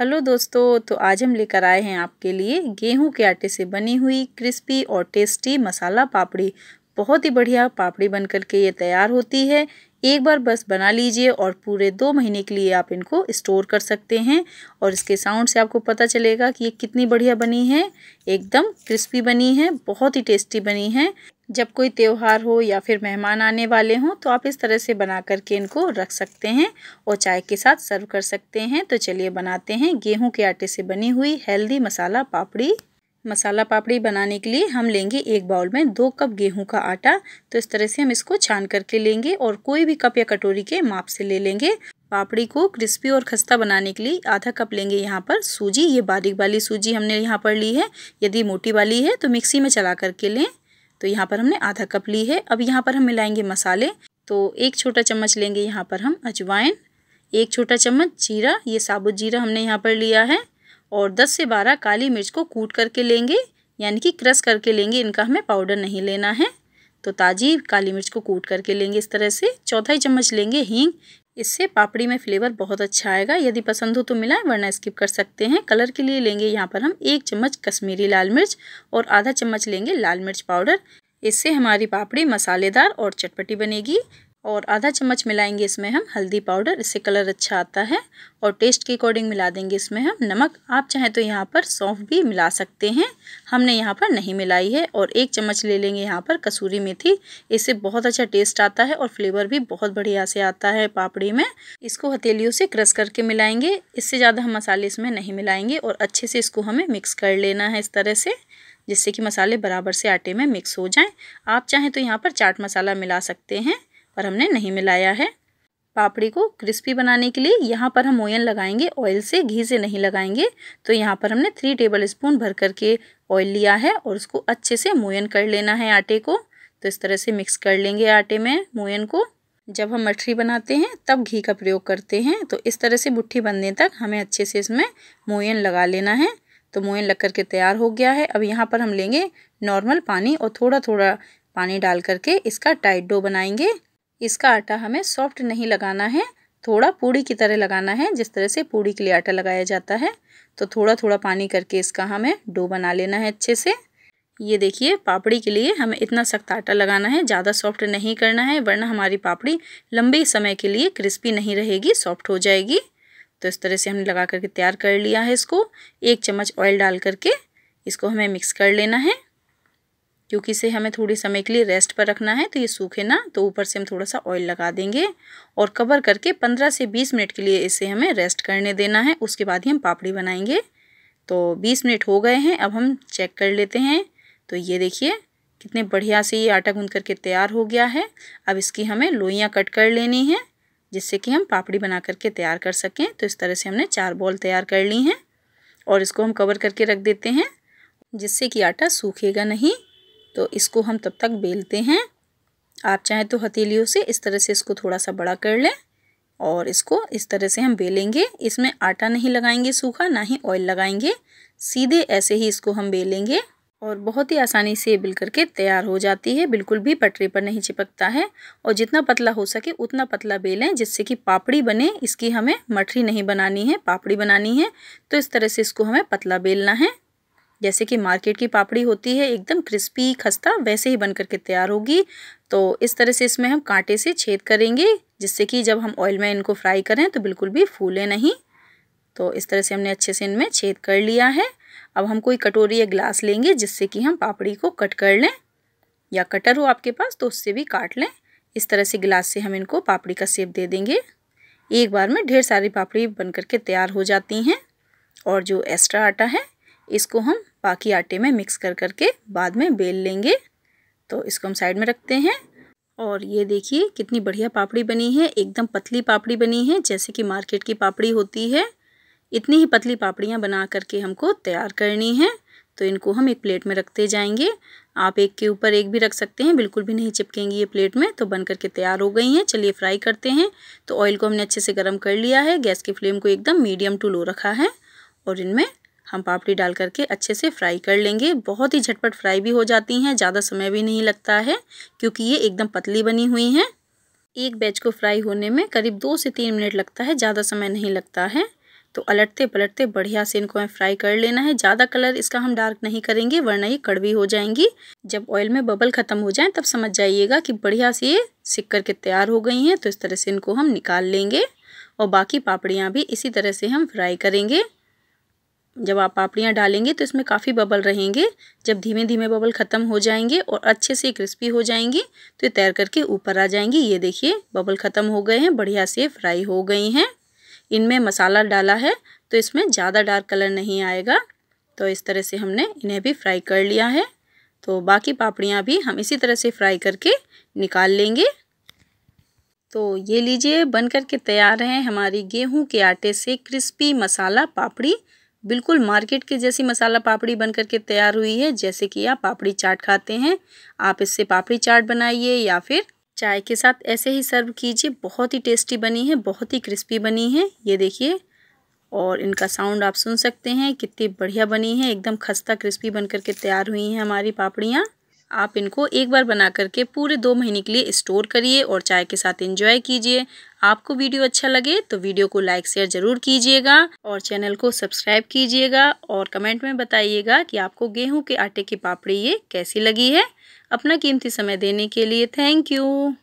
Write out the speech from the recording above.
hello दोस्तों तो आज हम लेकर आए हैं आपके लिए गेहूं के आटे से बनी हुई क्रिस्पी और टेस्टी मसाला पापड़ी बहुत ही बढ़िया पापड़ी बन करके ये तैयार होती है एक बार बस बना लीजिए और पूरे दो महीने के लिए आप इनको स्टोर कर सकते हैं और इसके साउंड से आपको पता चलेगा कि ये कितनी बढ़िया बनी है एकदम क्रिस्पी बनी है बहुत ही टेस्टी बनी है जब कोई त्यौहार हो या फिर मेहमान आने वाले हों तो आप इस तरह से बना करके इनको रख सकते हैं और चाय के साथ सर्व कर सकते हैं तो चलिए बनाते हैं गेहूं के आटे से बनी हुई हेल्दी मसाला पापड़ी मसाला पापड़ी बनाने के लिए हम लेंगे एक बाउल में दो कप गेहूं का आटा तो इस तरह से हम इसको छान करके लेंगे और कोई भी कप या कटोरी के माप से ले लेंगे पापड़ी को क्रिस्पी और खस्ता बनाने के लिए आधा कप लेंगे यहाँ पर सूजी ये बारीक वाली सूजी हमने यहाँ पर ली है यदि मोटी वाली है तो मिक्सी में चला करके लें तो यहाँ पर हमने आधा कप ली है अब यहाँ पर हम मिलाएंगे मसाले तो एक छोटा चम्मच लेंगे यहाँ पर हम अजवाइन एक छोटा चम्मच जीरा ये साबुत जीरा हमने यहाँ पर लिया है और दस से बारह काली मिर्च को कूट करके लेंगे यानी कि क्रश करके लेंगे इनका हमें पाउडर नहीं लेना है तो ताज़ी काली मिर्च को कूट करके लेंगे इस तरह से चौथाई चम्मच लेंगे हींग इससे पापड़ी में फ्लेवर बहुत अच्छा आएगा यदि पसंद हो तो मिलाएं वरना स्किप कर सकते हैं कलर के लिए लेंगे यहाँ पर हम एक चम्मच कश्मीरी लाल मिर्च और आधा चम्मच लेंगे लाल मिर्च पाउडर इससे हमारी पापड़ी मसालेदार और चटपटी बनेगी और आधा चम्मच मिलाएंगे इसमें हम हल्दी पाउडर इससे कलर अच्छा आता है और टेस्ट के अकॉर्डिंग मिला देंगे इसमें हम नमक आप चाहें तो यहाँ पर सौंफ भी मिला सकते हैं हमने यहाँ पर नहीं मिलाई है और एक चम्मच ले लेंगे यहाँ पर कसूरी मेथी इससे बहुत अच्छा टेस्ट आता है और फ्लेवर भी बहुत बढ़िया से आता है पापड़ी में इसको हथेलियों से क्रश करके मिलाएंगे इससे ज़्यादा हम मसाले इसमें नहीं मिलाएंगे और अच्छे से इसको हमें मिक्स कर लेना है इस तरह से जिससे कि मसाले बराबर से आटे में मिक्स हो जाएं आप चाहें तो यहाँ पर चाट मसाला मिला सकते हैं पर हमने नहीं मिलाया है पापड़ी को क्रिस्पी बनाने के लिए यहाँ पर हम ओयन लगाएंगे ऑयल से घी से नहीं लगाएंगे तो यहाँ पर हमने थ्री टेबल स्पून भर करके ऑयल लिया है और उसको अच्छे से मोयन कर लेना है आटे को तो इस तरह से मिक्स कर लेंगे आटे में मोयन को जब हम मठरी बनाते हैं तब घी का प्रयोग करते हैं तो इस तरह से मुट्ठी बनने तक हमें अच्छे से इसमें मोयन लगा लेना है तो मोयन लग करके तैयार हो गया है अब यहाँ पर हम लेंगे नॉर्मल पानी और थोड़ा थोड़ा पानी डाल करके इसका टाइट डो बनाएंगे इसका आटा हमें सॉफ्ट नहीं लगाना है थोड़ा पूड़ी की तरह लगाना है जिस तरह से पूड़ी के लिए आटा लगाया जाता है तो थोड़ा थोड़ा पानी करके इसका हमें डो बना लेना है अच्छे से ये देखिए पापड़ी के लिए हमें इतना सख्त आटा लगाना है ज़्यादा सॉफ्ट नहीं करना है वरना हमारी पापड़ी लंबे समय के लिए क्रिस्पी नहीं रहेगी सॉफ्ट हो जाएगी तो इस तरह से हमने लगा करके तैयार कर लिया है इसको एक चम्मच ऑयल डाल करके इसको हमें मिक्स कर लेना है क्योंकि इसे हमें थोड़े समय के लिए रेस्ट पर रखना है तो ये सूखे ना तो ऊपर से हम थोड़ा सा ऑयल लगा देंगे और कवर करके पंद्रह से बीस मिनट के लिए इसे हमें रेस्ट करने देना है उसके बाद ही हम पापड़ी बनाएंगे तो बीस मिनट हो गए हैं अब हम चेक कर लेते हैं तो ये देखिए कितने बढ़िया से ये आटा गूंद करके तैयार हो गया है अब इसकी हमें लोइयाँ कट कर लेनी हैं जिससे कि हम पापड़ी बना करके तैयार कर सकें तो इस तरह से हमने चार बॉल तैयार कर ली हैं और इसको हम कवर करके रख देते हैं जिससे कि आटा सूखेगा नहीं तो इसको हम तब तक बेलते हैं आप चाहें तो हथेलियों से इस तरह से इसको थोड़ा सा बड़ा कर लें और इसको इस तरह से हम बेलेंगे इसमें आटा नहीं लगाएंगे सूखा ना ही ऑयल लगाएंगे सीधे ऐसे ही इसको हम बेलेंगे और बहुत ही आसानी से बिल करके तैयार हो जाती है बिल्कुल भी पटरी पर नहीं चिपकता है और जितना पतला हो सके उतना पतला बेलें जिससे कि पापड़ी बने इसकी हमें मठरी नहीं बनानी है पापड़ी बनानी है तो इस तरह से इसको हमें पतला बेलना है जैसे कि मार्केट की पापड़ी होती है एकदम क्रिस्पी खस्ता वैसे ही बन करके तैयार होगी तो इस तरह से इसमें हम कांटे से छेद करेंगे जिससे कि जब हम ऑयल में इनको फ्राई करें तो बिल्कुल भी फूले नहीं तो इस तरह से हमने अच्छे से इनमें छेद कर लिया है अब हम कोई कटोरी या ग्लास लेंगे जिससे कि हम पापड़ी को कट कर लें या कटर हो आपके पास तो उससे भी काट लें इस तरह से गिलास से हम इनको पापड़ी का सेप दे देंगे एक बार में ढेर सारी पापड़ी बन करके तैयार हो जाती हैं और जो एक्स्ट्रा आटा है इसको हम बाकी आटे में मिक्स कर करके बाद में बेल लेंगे तो इसको हम साइड में रखते हैं और ये देखिए कितनी बढ़िया पापड़ी बनी है एकदम पतली पापड़ी बनी है जैसे कि मार्केट की पापड़ी होती है इतनी ही पतली पापड़ियाँ बना करके हमको तैयार करनी है तो इनको हम एक प्लेट में रखते जाएंगे आप एक के ऊपर एक भी रख सकते हैं बिल्कुल भी नहीं चिपकेंगी ये प्लेट में तो बन करके तैयार हो गई हैं चलिए फ्राई करते हैं तो ऑयल को हमने अच्छे से गर्म कर लिया है गैस की फ्लेम को एकदम मीडियम टू लो रखा है और इनमें हम पापड़ी डाल करके अच्छे से फ्राई कर लेंगे बहुत ही झटपट फ्राई भी हो जाती हैं ज़्यादा समय भी नहीं लगता है क्योंकि ये एकदम पतली बनी हुई हैं एक बैच को फ्राई होने में करीब दो से तीन मिनट लगता है ज़्यादा समय नहीं लगता है तो अलटते पलटते बढ़िया से इनको हमें फ्राई कर लेना है ज़्यादा कलर इसका हम डार्क नहीं करेंगे वरना ये कड़वी हो जाएंगी जब ऑयल में बबल ख़त्म हो जाए तब समझ जाइएगा कि बढ़िया से ये सिक करके तैयार हो गई हैं तो इस तरह से इनको हम निकाल लेंगे और बाकी पापड़ियाँ भी इसी तरह से हम फ्राई करेंगे जब आप पापड़ियाँ डालेंगे तो इसमें काफ़ी बबल रहेंगे जब धीमे धीमे बबल ख़त्म हो जाएंगे और अच्छे से क्रिस्पी हो जाएंगी तो ये तैर करके ऊपर आ जाएंगी ये देखिए बबल ख़त्म हो गए हैं बढ़िया से फ्राई हो गई हैं इनमें मसाला डाला है तो इसमें ज़्यादा डार्क कलर नहीं आएगा तो इस तरह से हमने इन्हें भी फ्राई कर लिया है तो बाकी पापड़ियाँ भी हम इसी तरह से फ्राई करके निकाल लेंगे तो ये लीजिए बन करके तैयार हैं हमारी गेहूं के आटे से क्रिस्पी मसाला पापड़ी बिल्कुल मार्केट के जैसी मसाला पापड़ी बन करके तैयार हुई है जैसे कि आप पापड़ी चाट खाते हैं आप इससे पापड़ी चाट बनाइए या फिर चाय के साथ ऐसे ही सर्व कीजिए बहुत ही टेस्टी बनी है बहुत ही क्रिस्पी बनी है ये देखिए और इनका साउंड आप सुन सकते हैं कितनी बढ़िया बनी है एकदम खस्ता क्रिस्पी बनकर के तैयार हुई हैं हमारी पापड़ियाँ आप इनको एक बार बना करके पूरे दो महीने के लिए स्टोर करिए और चाय के साथ एंजॉय कीजिए आपको वीडियो अच्छा लगे तो वीडियो को लाइक शेयर ज़रूर कीजिएगा और चैनल को सब्सक्राइब कीजिएगा और कमेंट में बताइएगा कि आपको गेहूं के आटे की पापड़ी ये कैसी लगी है अपना कीमती समय देने के लिए थैंक यू